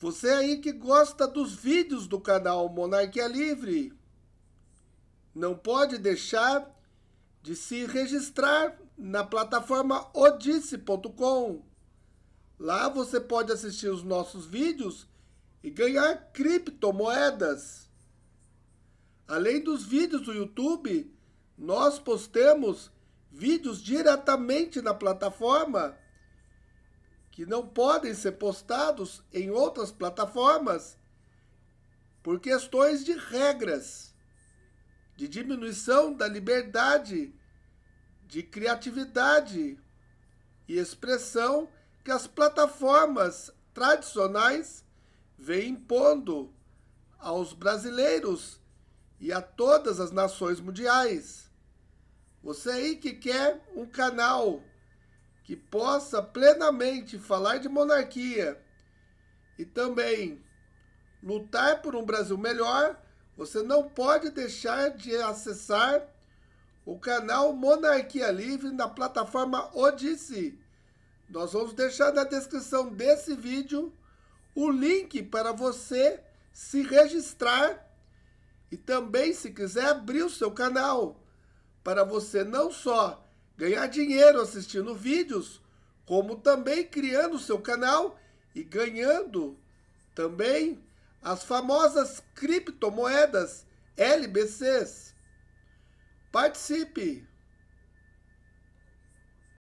Você aí que gosta dos vídeos do canal Monarquia Livre, não pode deixar de se registrar na plataforma odisse.com. Lá você pode assistir os nossos vídeos e ganhar criptomoedas. Além dos vídeos do YouTube, nós postamos vídeos diretamente na plataforma que não podem ser postados em outras plataformas por questões de regras, de diminuição da liberdade de criatividade e expressão que as plataformas tradicionais vêm impondo aos brasileiros e a todas as nações mundiais. Você aí que quer um canal que possa plenamente falar de monarquia e também lutar por um Brasil melhor, você não pode deixar de acessar o canal Monarquia Livre na plataforma Odisse. Nós vamos deixar na descrição desse vídeo o link para você se registrar e também, se quiser, abrir o seu canal para você não só ganhar dinheiro assistindo vídeos, como também criando seu canal e ganhando também as famosas criptomoedas LBCs. Participe!